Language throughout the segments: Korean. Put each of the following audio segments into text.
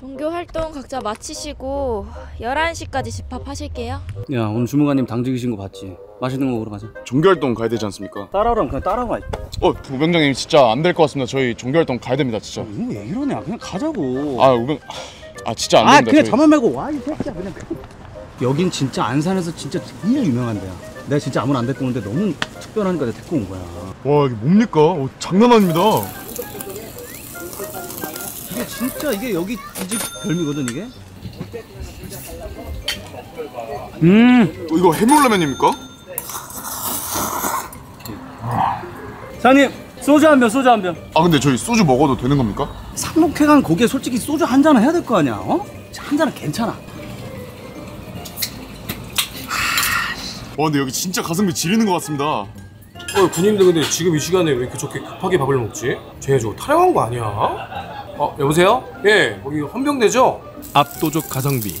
종교 활동 각자 마치시고 11시까지 집합하실게요. 야 오늘 주무관님 당직이신 거 봤지? 맛있는 거 먹으러 가자. 종결동 가야 되지 않습니까? 따라오라면 그냥 따라와. 어, 우병장님 진짜 안 될 것 같습니다. 저희 종결동 가야 됩니다, 진짜. 이왜 이러냐? 그냥 가자고. 아, 우병 아, 진짜 안 아, 됩니다. 그냥 저희. 자만 말고 와, 이 새끼야. 그냥. 그- 여긴 진짜 안산에서 진짜 정말 유명한 데야. 내가 진짜 아무나 안 데리고 오는데 너무 특별하니까 내가 데리고 온 거야. 와, 이게 뭡니까? 어, 장난 아닙니다. 진짜 이게 여기 이 집 별미거든 이게. 음 어, 이거 해물라면입니까? 사장님 소주 한 병, 소주 한 병. 아 근데 저희 소주 먹어도 되는 겁니까? 삼목회관 고기에 솔직히 소주 한 잔은 해야 될 거 아니야. 어? 한 잔은 괜찮아. 와 근데 여기 진짜 가성비 지리는 것 같습니다 어, 군인들 근데 지금 이 시간에 왜 이렇게 저렇게 급하게 밥을 먹지? 쟤 저거 타령한 거 아니야? 어, 여보세요? 예, 거기 헌병대죠? 압도적 가성비,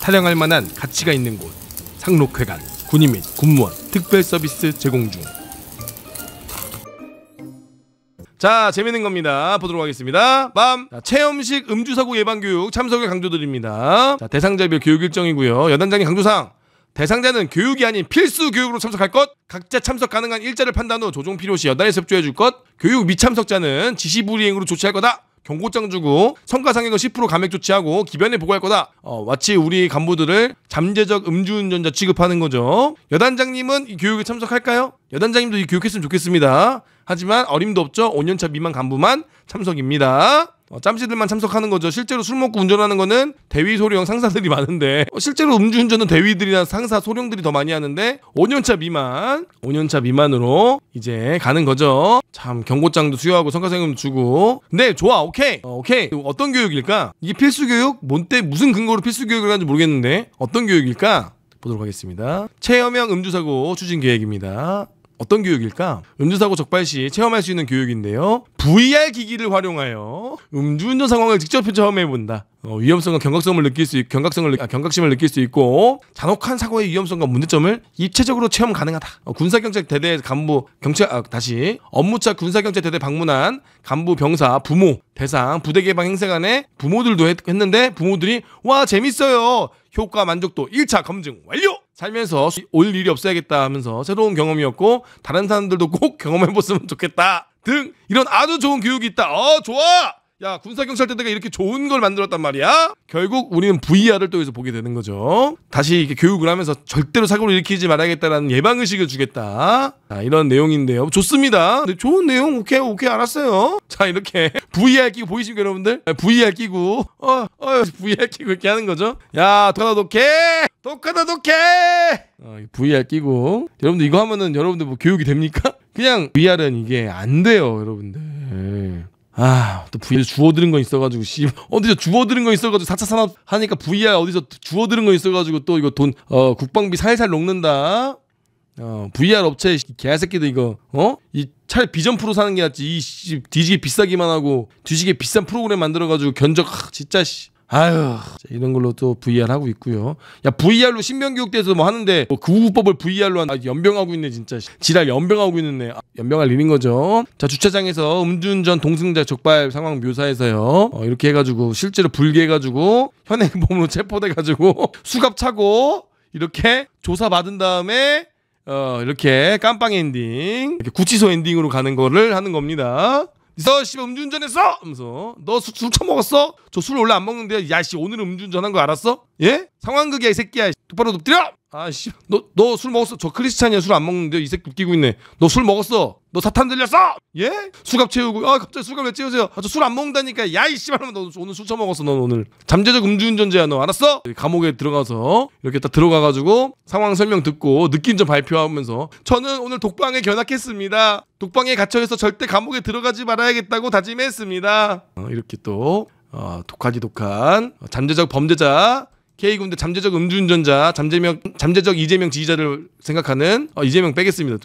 타령할 만한 가치가 있는 곳, 상록회관, 군인 및 군무원 특별 서비스 제공 중. 자, 재밌는 겁니다. 보도록 하겠습니다. 빰! 자, 체험식 음주사고 예방교육 참석을 강조드립니다. 자, 대상자별 교육 일정이고요. 여단장이 강조사항. 대상자는 교육이 아닌 필수 교육으로 참석할 것, 각자 참석 가능한 일자를 판단 후 조정 필요시 여단에 협조해 줄 것, 교육 미참석자는 지시 불이행으로 조치할 거다. 경고장 주고 성과상액은10% 감액 조치하고 기변에 보고할 거다. 어, 마치 우리 간부들을 잠재적 음주운전자 취급하는 거죠. 여단장님은 이 교육에 참석할까요? 여단장님도 이 교육했으면 좋겠습니다. 하지만 어림도 없죠. 5년차 미만 간부만 참석입니다. 어, 짬씨들만 참석하는 거죠. 실제로 술 먹고 운전하는 거는 대위 소령 상사들이 많은데 어, 실제로 음주운전은 대위들이나 상사 소령들이 더 많이 하는데 5년차 미만 5년차 미만으로 이제 가는 거죠. 참 경고장도 수여하고 성과생금도 주고 네 좋아 오케이 어, 오케이 어떤 교육일까? 이게 필수 교육? 뭔데 무슨 근거로 필수 교육을 하는지 모르겠는데 어떤 교육일까? 보도록 하겠습니다. 체험형 음주사고 추진 계획입니다. 어떤 교육일까? 음주사고 적발 시 체험할 수 있는 교육인데요. VR 기기를 활용하여 음주운전 상황을 직접 체험해본다. 어, 위험성과 경각성을 느낄 수 있, 경각성을 아, 경각심을 느낄 수 있고 잔혹한 사고의 위험성과 문제점을 입체적으로 체험 가능하다. 어, 군사경찰 대대 간부 경찰 아, 다시 업무차 군사경찰 대대 방문한 간부 병사 부모 대상 부대 개방 행사 관의 부모들도 했, 했는데 부모들이 와 재밌어요. 효과 만족도 1차 검증 완료. 살면서 올 일이 없어야겠다 하면서 새로운 경험이었고 다른 사람들도 꼭 경험해봤으면 좋겠다 등 이런 아주 좋은 교육이 있다. 어 좋아. 야 군사경찰대 내가 이렇게 좋은 걸 만들었단 말이야 결국 우리는 VR을 통해서 보게 되는 거죠 다시 이렇게 교육을 하면서 절대로 사고를 일으키지 말아야겠다라는 예방의식을 주겠다 자 이런 내용인데요 좋습니다 좋은 내용 오케이 오케이 알았어요 자 이렇게 VR 끼고 보이십니까 여러분들 VR 네, 끼고 어, 어 VR 끼고 이렇게 하는 거죠 야 독하다 독해 독하다 독해 어, VR 끼고 여러분들 이거 하면은 여러분들 뭐 교육이 됩니까? 그냥 VR은 이게 안 돼요 여러분들 아, 또 VR 주워들은 거 있어가지고, 씨. 어디서 주워들은 거 있어가지고, 4차 산업 하니까 VR 어디서 주워들은 거 있어가지고, 또 이거 돈, 어, 국방비 살살 녹는다. 어, VR 업체 개새끼들 이거, 어? 이 차라리 비전 프로 사는 게 낫지. 이 씨, 뒤지게 비싸기만 하고, 뒤지게 비싼 프로그램 만들어가지고 견적, 하, 진짜, 씨. 아유 이런 걸로 또 VR 하고 있고요. 야 VR로 신변교육대에서 뭐 하는데 뭐구 그 우법을 VR로 한 아, 연병하고 있네 진짜 지랄 연병하고 있네 아, 연병할 일인 거죠. 자 주차장에서 음주운전 동승자 적발 상황 묘사해서요. 어, 이렇게 해가지고 실제로 불게해가지고 현행범으로 체포돼가지고 수갑 차고 이렇게 조사 받은 다음에 어 이렇게 깜빵 엔딩 이렇게 구치소 엔딩으로 가는 거를 하는 겁니다. 니서 씨 뭐 음주운전했어? 하면서 너술 처먹었어? 저 술 원래 안 먹는데 야 씨 오늘 음주운전한 거 알았어? 예? 상황극이야 이 새끼야 똑바로 엎드려 아씨 너 너 술 먹었어 저 크리스찬이야 술 안 먹는데 이 새끼 웃기고 있네 너 술 먹었어 너 사탄 들렸어 예 술값 채우고 아 갑자기 술값 왜 채우세요 아 저 술 안 먹는다니까 야이씨 말하면 너 오늘 술 처먹었어 넌 오늘 잠재적 음주운전자야 너 알았어 감옥에 들어가서 이렇게 딱 들어가가지고 상황 설명 듣고 느낌 좀 발표하면서 저는 오늘 독방에 견학했습니다 독방에 갇혀있어 절대 감옥에 들어가지 말아야겠다고 다짐했습니다 어, 이렇게 또 어, 독하지 독한 어, 잠재적 범죄자 K군대 잠재적 음주운전자, 잠재명, 잠재적 이재명 지지자를 생각하는 어, 이재명 빼겠습니다.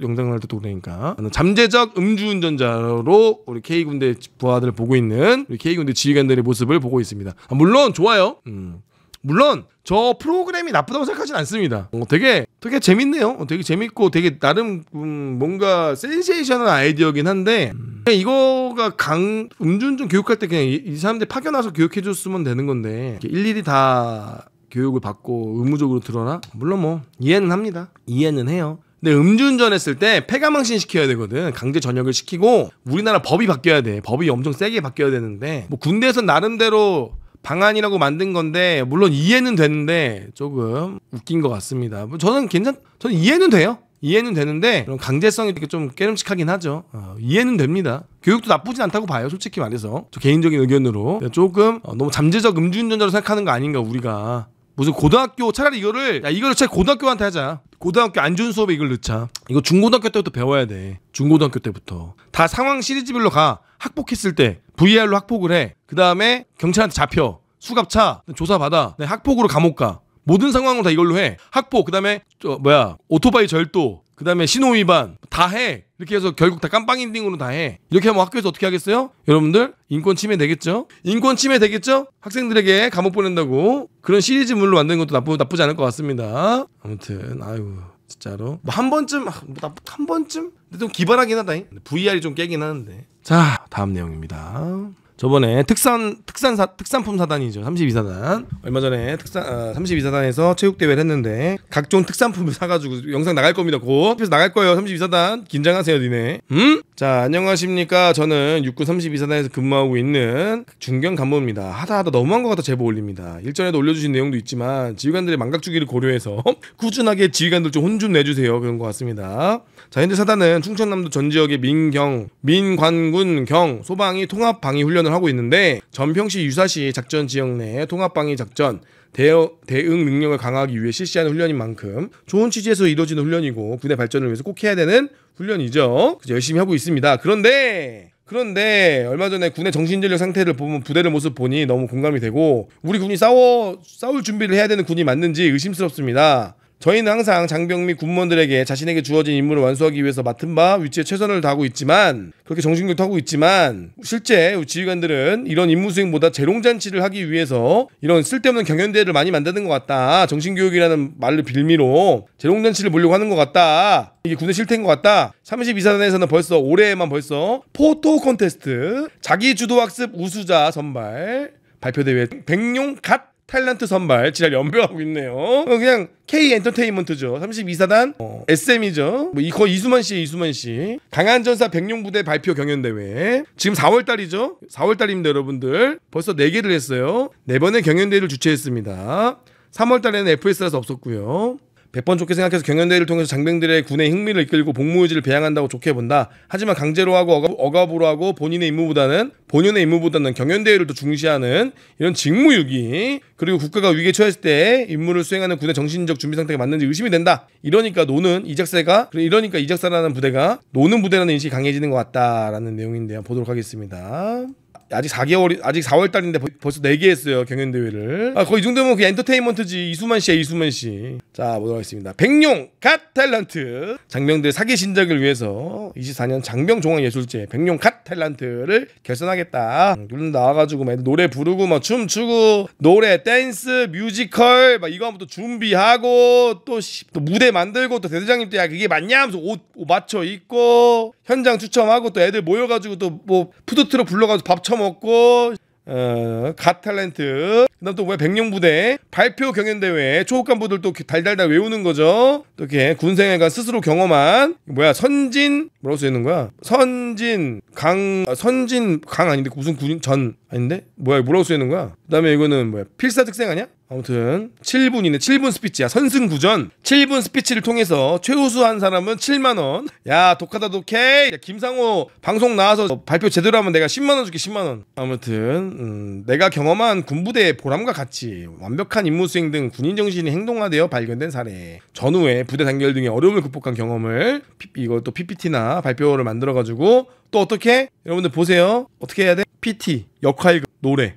영상 나올 때도 그러니까 어, 잠재적 음주운전자로 우리 K군대 부하들을 보고 있는 우리 K군대 지휘관들의 모습을 보고 있습니다. 아, 물론 좋아요. 음. 물론 저 프로그램이 나쁘다고 생각하진 않습니다. 어, 되게 되게 재밌네요. 어, 되게 재밌고 되게 나름 음, 뭔가 센세이션한 아이디어긴 한데 음, 이거가 강 음주운전 교육할 때 그냥 이, 이 사람들 파견와서 교육해 줬으면 되는 건데 일일이 다 교육을 받고 의무적으로 들어나 물론 뭐 이해는 합니다. 이해는 해요. 근데 음주운전 했을 때 폐가망신 시켜야 되거든. 강제 전역을 시키고 우리나라 법이 바뀌어야 돼. 법이 엄청 세게 바뀌어야 되는데 뭐 군대에서 나름대로 방안이라고 만든 건데 물론 이해는 되는데 조금 웃긴 것 같습니다. 뭐 저는 괜찮, 저는 이해는 돼요. 이해는 되는데 그런 강제성이 이렇게 좀 깨름칙하긴 하죠. 어, 이해는 됩니다. 교육도 나쁘진 않다고 봐요. 솔직히 말해서 저 개인적인 의견으로 네, 조금 어, 너무 잠재적 음주운전자로 생각하는 거 아닌가 우리가 무슨 고등학교 차라리 이거를 야 이거를 차 고등학교한테 하자. 고등학교 안 좋은 수업에 이걸 넣자. 이거 중고등학교 때부터 배워야 돼. 중고등학교 때부터. 다 상황 시리즈별로 가. 학폭했을 때 VR로 학폭을 해. 그 다음에 경찰한테 잡혀. 수갑차. 조사받아. 학폭으로 감옥 가. 모든 상황을 다 이걸로 해. 학폭, 그 다음에, 뭐야, 오토바이 절도, 그 다음에 신호위반 다 해. 이렇게 해서 결국 다 깜빵 인딩으로 다 해. 이렇게 하면 학교에서 어떻게 하겠어요? 여러분들 인권 침해 되겠죠? 인권 침해 되겠죠? 학생들에게 감옥 보낸다고 그런 시리즈물로 만든 것도 나쁘, 나쁘지 않을 것 같습니다. 아무튼 아유 진짜로 뭐 한 번쯤 아, 뭐한 번쯤 근데 좀 기발하긴 하다. VR이 좀 깨긴 하는데. 자 다음 내용입니다. 저번에 특산 특산 사, 특산품 사단이죠. 32사단. 얼마 전에 특산 아, 32사단에서 체육 대회를 했는데 각종 특산품을 사 가지고 영상 나갈 겁니다. 곧. 그래서 나갈 거예요. 32사단. 긴장하세요, 니네. 음? 자, 안녕하십니까? 저는 육군 32사단에서 근무하고 있는 중경 간부입니다. 하다 하다 너무한 것 같아 제보 올립니다. 일전에도 올려 주신 내용도 있지만 지휘관들의 망각 주기를 고려해서 꾸준하게 지휘관들 좀혼좀 내주세요. 그런 것 같습니다. 자, 현재 사단은 충청남도 전 지역의 민경, 민관군, 경, 소방이 통합 방위 훈련을 작전하고 있는데 전평시 유사시 작전 지역 내에 통합방위 작전 대어, 대응 능력을 강화하기 위해 실시하는 훈련인 만큼 좋은 취지에서 이루어지는 훈련이고 군의 발전을 위해서 꼭 해야 되는 훈련이죠. 그래서 열심히 하고 있습니다. 그런데 그런데 얼마 전에 군의 정신전력 상태를 보면 부대를 모습 보니 너무 공감이 되고 우리 군이 싸워 싸울 준비를 해야 되는 군이 맞는지 의심스럽습니다. 저희는 항상 장병및 군무원들에게 자신에게 주어진 임무를 완수하기 위해서 맡은 바 위치에 최선을 다하고 있지만 그렇게 정신교육도 하고 있지만 실제 지휘관들은 이런 임무 수행보다 재롱잔치를 하기 위해서 이런 쓸데없는 경연대회를 많이 만드는 것 같다. 정신교육이라는 말을 빌미로 재롱잔치를 보려고 하는 것 같다. 이게 군의 실태인 것 같다. 32사단에서는 벌써 올해에만 벌써 포토 콘테스트 자기 주도학습 우수자 선발 발표대회 백룡 갓 탤런트 선발 지랄 연배하고 있네요. 어, 그냥 K 엔터테인먼트죠. 32사단 어, SM이죠. 뭐 이거 이수만 씨, 이수만 씨. 강한 전사 백룡 부대 발표 경연 대회. 지금 4월 달이죠. 4월 달입니다, 여러분들. 벌써 4개를 했어요. 네 번의 경연 대회를 주최했습니다. 3월 달에는 FS라서 없었고요. 100번 좋게 생각해서 경연대회를 통해서 장병들의 군의 흥미를 이끌고 복무의지를 배양한다고 좋게 본다. 하지만 강제로 하고 억압, 으로 하고 본인의 임무보다는 본연의 임무보다는 경연대회를 더 중시하는 이런 직무유기 그리고 국가가 위기에 처했을 때 임무를 수행하는 군의 정신적 준비 상태가 맞는지 의심이 된다. 이러니까 노는 이작사가 이러니까 이작사라는 부대가 노는 부대라는 인식이 강해지는 것 같다라는 내용인데요. 보도록 하겠습니다. 아직 4개월 아직 4월 달인데 벌써 4개 했어요 경연 대회를. 아, 거의 이 정도면 그 엔터테인먼트지 이수만 씨야 이수만 씨. 자 보도록 하겠습니다. 백룡 갓 탤런트 장병들 사기 신작을 위해서 24년 장병 종합예술제 백룡 갓 탤런트를 결선하겠다. 물론 음, 나와가지고 막 노래 부르고 막 춤추고 노래 댄스 뮤지컬 막 이거 한번 또 준비하고 또, 또 무대 만들고 또 대대장님 또야 그게 맞냐 하면서 옷, 옷 맞춰 입고 현장 추첨하고 또 애들 모여가지고 또 뭐 푸드트럭 불러가지고 밥 처먹고 어, 갓탤런트 그다음 또 뭐야 백령부대 발표 경연대회 초급간부들 또 달달달 외우는 거죠 또 이렇게 군생애가 스스로 경험한 뭐야 선진 뭐라고 써 있는 거야? 선진 강 아, 선진 강 아닌데 무슨 군인 전 아닌데 뭐야 뭐라고 써 있는 거야? 그다음에 이거는 뭐야 필사특생 아니야? 아무튼 7분이네 7분 스피치야 선승구전 7분 스피치를 통해서 최우수한 사람은 7만원 야 독하다 독해 야, 김상호 방송 나와서 발표 제대로 하면 내가 10만원 줄게 10만원 아무튼 음, 내가 경험한 군부대의 보람과 같이 완벽한 임무 수행 등 군인 정신이 행동화되어 발견된 사례 전후에 부대 단결 등의 어려움을 극복한 경험을 이것도 PPT나 발표를 만들어가지고 또 어떻게? 여러분들 보세요. 어떻게 해야 돼? PT, 역할극, 그 노래.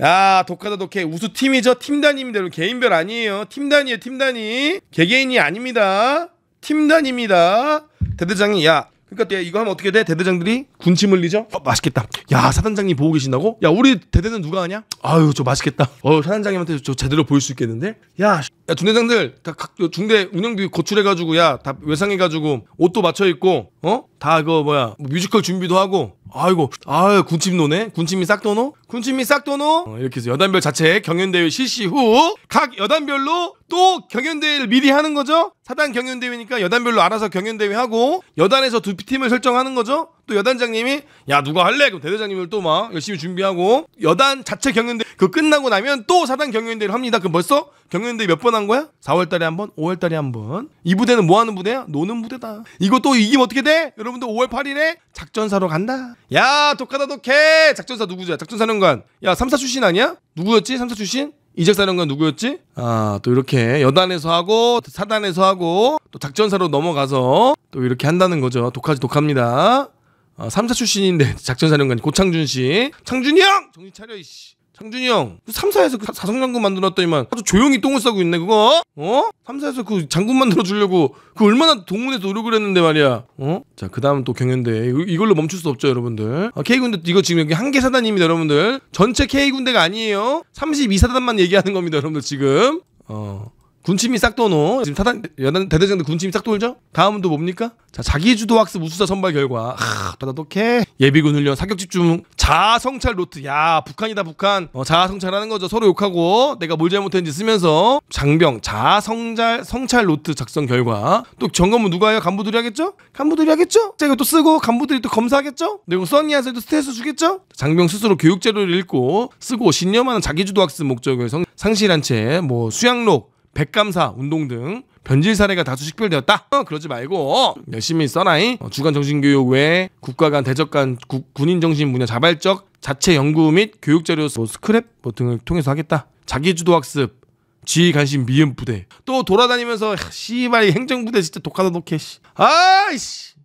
야, 독하다 독해. 우수 팀이죠? 팀 단위입니다. 개인별 아니에요. 팀 단위에요, 팀 단위. 개개인이 아닙니다. 팀 단위입니다. 대대장이, 야, 그러니까 이거 하면 어떻게 돼? 대대장들이 군침 흘리죠? 어, 맛있겠다. 야 사단장님 보고 계신다고? 야 우리 대대는 누가 하냐? 아유 저 맛있겠다. 어 사단장님한테 저 제대로 보일 수 있겠는데? 야, 야 중대장들 다 각, 중대 운영비 고출해가지고 야다 외상해가지고 옷도 맞춰 입고 어? 다 그거 뭐야 뭐 뮤지컬 준비도 하고 아이고 아 군침 노네 군침이 싹 도노 군침이 싹 도노 어, 이렇게 해서 여단별 자체 경연대회 실시 후 각 여단별로 또 경연대회를 미리 하는 거죠 사단 경연대회니까 여단별로 알아서 경연대회 하고 여단에서 두 팀을 설정하는 거죠 또 여단장님이 야 누가 할래? 그럼 대대장님을 또 막 열심히 준비하고 여단 자체 경연대 그 끝나고 나면 또 사단 경연대를 합니다. 그럼 벌써 경연대 몇 번 한 거야? 4월달에 한 번, 5월달에 한 번. 이 부대는 뭐 하는 부대야? 노는 부대다. 이거 또 이기면 어떻게 돼? 여러분들 5월 8일에 작전사로 간다. 야 독하다 독해. 작전사 누구죠? 작전사령관. 야 3사 출신 아니야? 누구였지? 3사 출신? 이작사령관 누구였지? 아, 또 이렇게 여단에서 하고, 사단에서 하고, 또 작전사로 넘어가서 또 이렇게 한다는 거죠. 독하지 독합니다. 어, 3사 출신인데 작전사령관 고창준 씨. 창준이 형! 정신 차려 이씨. 창준이 형, 3사에서 그, 그 사성장군 만들어놨더니만 아주 조용히 똥을 싸고 있네, 그거? 어? 3사에서 그 장군 만들어주려고 그 얼마나 동문에서 노력을 했는데 말이야. 어? 자, 그 다음 또 경연대. 이걸로 멈출 수 없죠, 여러분들. 아, K군대, 이거 지금 여기 한개 사단입니다, 여러분들. 전체 K군대가 아니에요. 32사단만 얘기하는 겁니다, 여러분들 지금. 어. 군침이 싹 도노. 지금 사단 연단 대대장들 군침이 싹 돌죠? 다음은 또 뭡니까? 자, 자기 주도 학습 우수자 선발 결과. 하, 또다독해 예비군 훈련 사격 집중 자아성찰 노트. 야, 북한이다 북한. 어, 자아성찰하는 거죠. 서로 욕하고 내가 뭘 잘못했는지 쓰면서 장병 자아성찰 성찰 노트 작성 결과. 또 점검은 누가 해요? 간부들이 하겠죠? 간부들이 하겠죠? 자, 이거 또 쓰고 간부들이 또 검사하겠죠? 네, 그리고 써니한테도 스트레스 주겠죠? 장병 스스로 교육 자료를 읽고 쓰고 신념하는 자기 주도 학습 목적을 성, 상실한 채 뭐 수양록 백감사, 운동 등 변질 사례가 다수 식별되었다. 어, 그러지 말고 열심히 써나잉 어, 주간 정신교육 외에 국가 간 대적 간 군인 정신 분야 자발적 자체 연구 및 교육 자료 뭐 스크랩 뭐 등을 통해서 하겠다. 자기 주도 학습, 지휘 관심 미음 부대. 또 돌아다니면서 씨발 이 행정 부대 진짜 독하다 독해. 씨. 아이씨.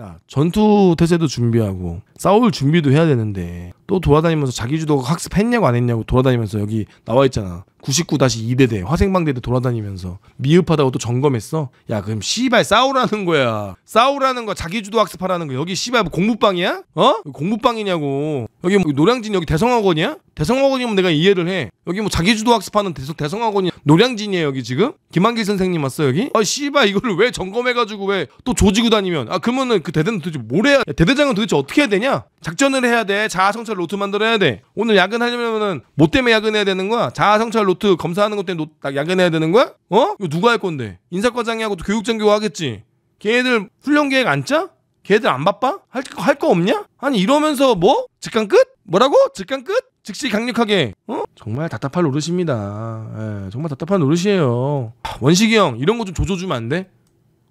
야 전투 태세도 준비하고 싸울 준비도 해야 되는데 또 돌아다니면서 자기주도 학습했냐고 안 했냐고 돌아다니면서 여기 나와 있잖아 99-2대대 화생방대대 돌아다니면서 미흡하다고 또 점검했어. 야 그럼 씨발 싸우라는 거야. 싸우라는 거 자기주도 학습하라는 거. 여기 씨발 뭐 공부방이야? 어? 공부방이냐고. 여기 뭐 노량진 여기 대성학원이야? 대성학원이면 내가 이해를 해. 여기 뭐 자기주도 학습하는 대성 대성학원이 노량진이에요 여기 지금? 김한길 선생님 왔어 여기? 아 씨발 이걸왜 점검해가지고 왜 또 조지고 다니면? 아 그러면은 그 대대는 도대체 뭘 해야? 야, 대대장은 도대체 어떻게 해야 되냐? 작전을 해야 돼. 자아성찰 로트 만들어야 돼. 오늘 야근하려면은 뭐 때문에 야근해야 되는 거야? 자아성찰 로트 로트 검사하는 것 때문에 노, 야견해야 되는 거야? 어? 이거 누가 할 건데? 인사과장이하고 또 교육장교 하겠지. 걔들 네 훈련 계획 안 짜? 걔들 안 바빠? 할거할거 없냐? 아니 이러면서 뭐? 직간 끝? 뭐라고? 직간 끝? 즉시 강력하게 어? 정말 답답할 노릇입니다. 에, 예, 정말 답답한 노릇이에요. 원식이 형 이런 거 좀 조져주면 안 돼?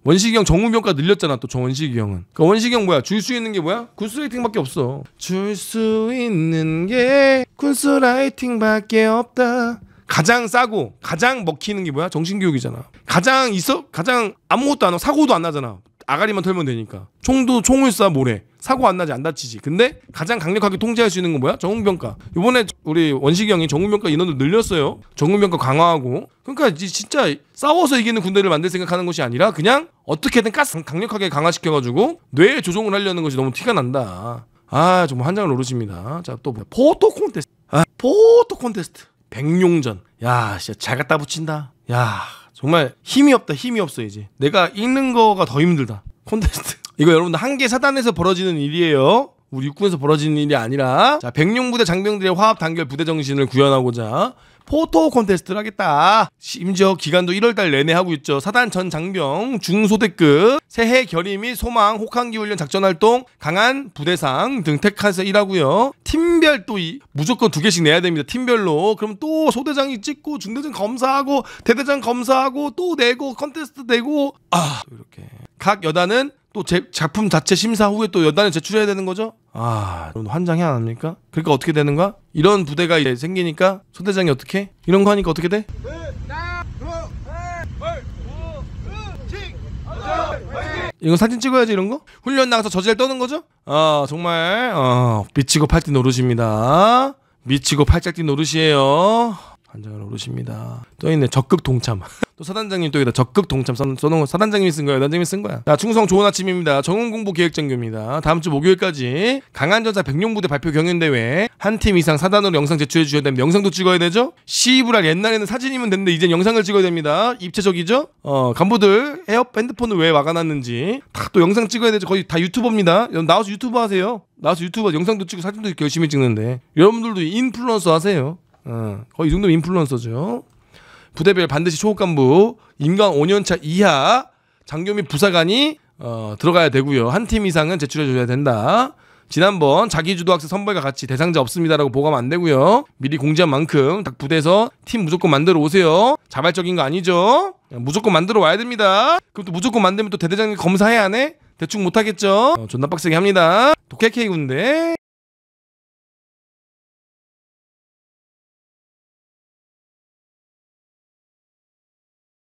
원식이 형정우병과 늘렸잖아 또 정원식이 형은 그 원식이 형 뭐야 줄 수 있는 게 뭐야? 군스라이팅밖에 없어 줄 수 있는 게 군스라이팅밖에 없다 가장 싸고 가장 먹히는 게 뭐야? 정신교육이잖아. 가장 있어? 가장 아무것도 안 하고 사고도 안 나잖아. 아가리만 털면 되니까. 총도 총을 쏴 모래. 사고 안 나지 안 다치지. 근데 가장 강력하게 통제할 수 있는 건 뭐야? 정운병과 이번에 우리 원식이 형이 정운병과 인원을 늘렸어요. 정운병과 강화하고. 그러니까 진짜 싸워서 이기는 군대를 만들 생각하는 것이 아니라 그냥 어떻게든 가스 강력하게 강화시켜가지고 뇌 조종을 하려는 것이 너무 티가 난다. 아 정말 한장을 오르십니다. 자또 뭐, 포토 콘테스트. 아, 포토 콘테스트. 백룡전. 야, 진짜 잘 갖다 붙인다. 야, 정말 힘이 없다. 힘이 없어 이제. 내가 읽는 거가 더 힘들다. 콘테스트. 이거 여러분들 한개 사단에서 벌어지는 일이에요. 우리 육군에서 벌어진 일이 아니라 자 백룡부대 장병들의 화합 단결 부대 정신을 구현하고자 포토 콘테스트를 하겠다. 심지어 기간도 1월달 내내 하고 있죠. 사단 전 장병 중소대급 새해 결의 및 소망 혹한기 훈련 작전활동 강한 부대상 등 택해서 일하고요. 팀별 또 이, 무조건 두 개씩 내야 됩니다. 팀별로 그럼 또 소대장이 찍고 중대장 검사하고 대대장 검사하고 또 내고 컨테스트 내고 아 이렇게 각 여단은 또 제, 작품 자체 심사 후에 또 연단에 제출해야 되는 거죠? 아, 환장이 안 합니까? 그러니까 어떻게 되는가? 이런 부대가 이제 생기니까 손 대장이 어떻게? 이런 거 하니까 어떻게 돼? 이거 사진 찍어야지 이런 거? 훈련 나가서 저질 떠는 거죠? 아 정말 어, 미치고 팔띠 노릇입니다. 미치고 팔짝띠 노릇이에요. 간장을 오르십니다. 또 있네 적극 동참. 또 사단장님 또 여기다 적극 동참 써놓은 거 사단장님이 쓴 거예요. 단장님이 쓴 거야. 자 충성 좋은 아침입니다. 정원공부 기획장교입니다. 다음 주 목요일까지 강한전사 백룡부대 발표 경연대회 한 팀 이상 사단으로 영상 제출해 주셔야 됩니다. 영상도 찍어야 되죠? 시부랄 옛날에는 사진이면 됐는데 이젠 영상을 찍어야 됩니다. 입체적이죠? 어 간부들 에어 핸드폰을 왜 막아놨는지 다또 영상 찍어야 되죠. 거의 다 유튜버입니다. 나와서 유튜브 하세요. 나와서 유튜브 영상도 찍고 사진도 열심히 찍는데 여러분들도 인플루언서 하세요. 어, 거의 이 정도면 인플루언서죠. 부대별 반드시 초급 간부, 임관 5년차 이하, 장교 및 부사관이 어, 들어가야 되고요. 한 팀 이상은 제출해줘야 된다. 지난번 자기주도 학습 선발과 같이 대상자 없습니다라고 보고하면 안 되고요. 미리 공지한 만큼 딱 부대에서 팀 무조건 만들어 오세요. 자발적인 거 아니죠? 무조건 만들어 와야 됩니다. 그럼 또 무조건 만들면 또 대대장님 검사해 야 하네? 대충 못하겠죠? 어, 존나 빡세게 합니다. 독해케이군데.